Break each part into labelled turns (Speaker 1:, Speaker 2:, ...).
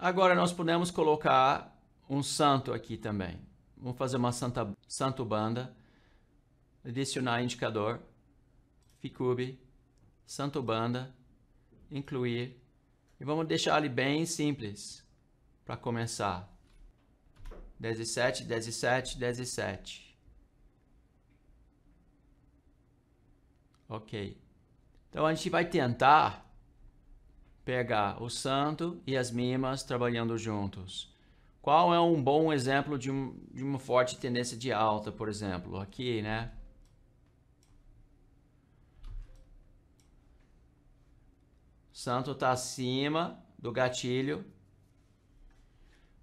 Speaker 1: Agora nós podemos colocar um santo aqui também. Vamos fazer uma santa, santo banda, adicionar indicador, ficube, santo banda, incluir, e vamos deixar ele bem simples para começar. 17, 17, 17. Ok. Então a gente vai tentar pegar o santo e as mimas trabalhando juntos. Qual é um bom exemplo de, um, de uma forte tendência de alta, por exemplo? Aqui, né? Santo está acima do gatilho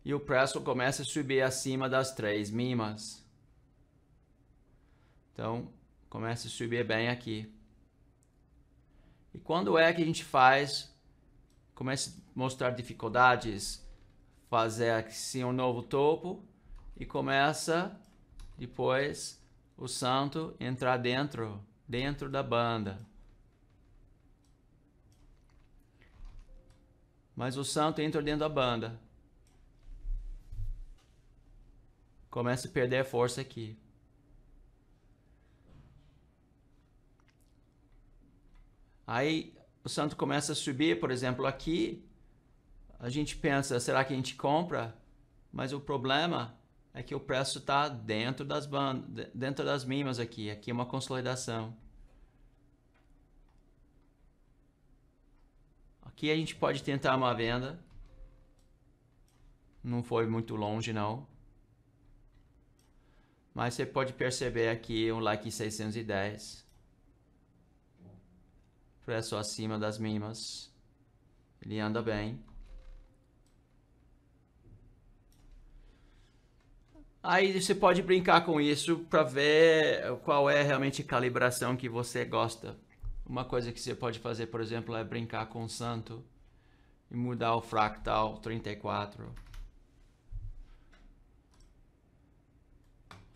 Speaker 1: e o preço começa a subir acima das três mimas. Então, começa a subir bem aqui. E quando é que a gente faz comece a mostrar dificuldades, fazer assim um novo topo e começa depois o santo entrar dentro, dentro da banda. Mas o santo entra dentro da banda. Começa a perder a força aqui. Aí o santo começa a subir, por exemplo, aqui, a gente pensa, será que a gente compra? Mas o problema é que o preço está dentro das bandas, dentro das mínimas aqui. Aqui é uma consolidação. Aqui a gente pode tentar uma venda. Não foi muito longe não. Mas você pode perceber aqui um like 610 presso acima das mínimas. Ele anda bem. Aí você pode brincar com isso para ver qual é realmente a calibração que você gosta. Uma coisa que você pode fazer, por exemplo, é brincar com o santo e mudar o fractal 34.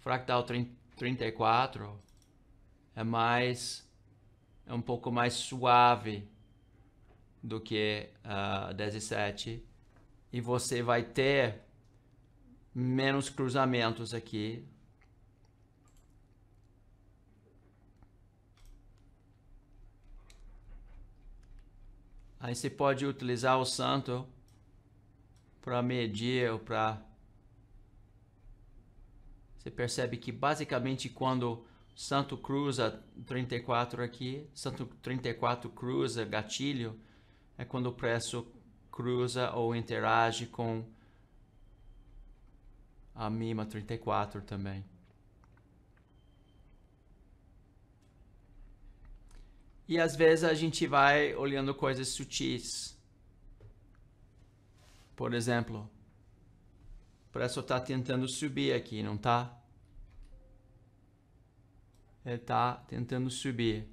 Speaker 1: Fractal 34 é mais é um pouco mais suave do que uh, ah, 17 e você vai ter menos cruzamentos aqui. Aí você pode utilizar o santo para medir ou para... Você percebe que basicamente quando Santo Cruza 34 aqui, Santo 34 cruza, gatilho, é quando o preço cruza ou interage com a mima 34 também. E às vezes a gente vai olhando coisas sutis. Por exemplo, o preço está tentando subir aqui, não está? está tentando subir,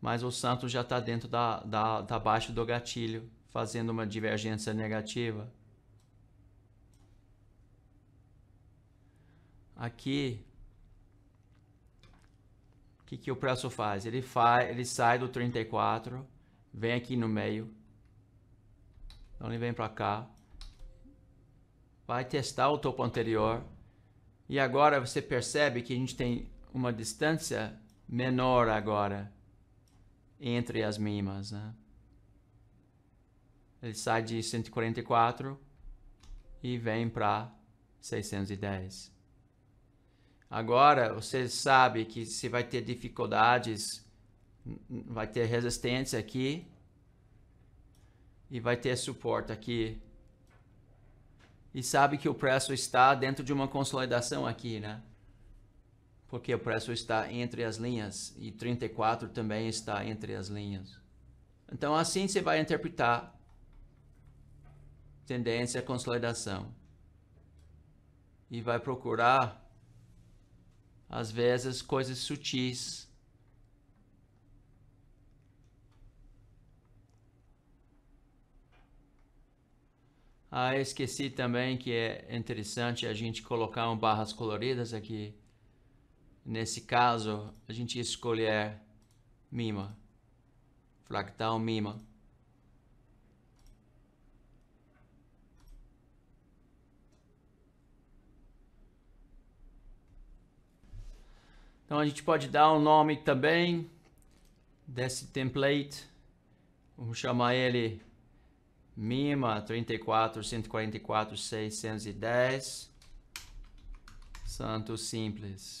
Speaker 1: mas o Santos já está dentro da, da, da baixa do gatilho, fazendo uma divergência negativa. Aqui, o que, que o preço faz? Ele, faz? ele sai do 34, vem aqui no meio, então ele vem para cá, vai testar o topo anterior, e agora você percebe que a gente tem uma distância menor agora entre as mimas, Né? Ele sai de 144 e vem para 610. Agora você sabe que se vai ter dificuldades, vai ter resistência aqui e vai ter suporte aqui. E sabe que o preço está dentro de uma consolidação aqui, né? porque o preço está entre as linhas e 34 também está entre as linhas. Então assim você vai interpretar tendência à consolidação e vai procurar às vezes coisas sutis Ah, esqueci também que é interessante a gente colocar um barras coloridas aqui. Nesse caso, a gente escolher mima, fractal tá mima. Então a gente pode dar um nome também desse template. Vamos chamar ele MIMA 34 144 610 Santo Simples.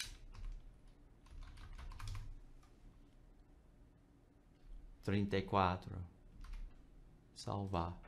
Speaker 1: 34. Salvar.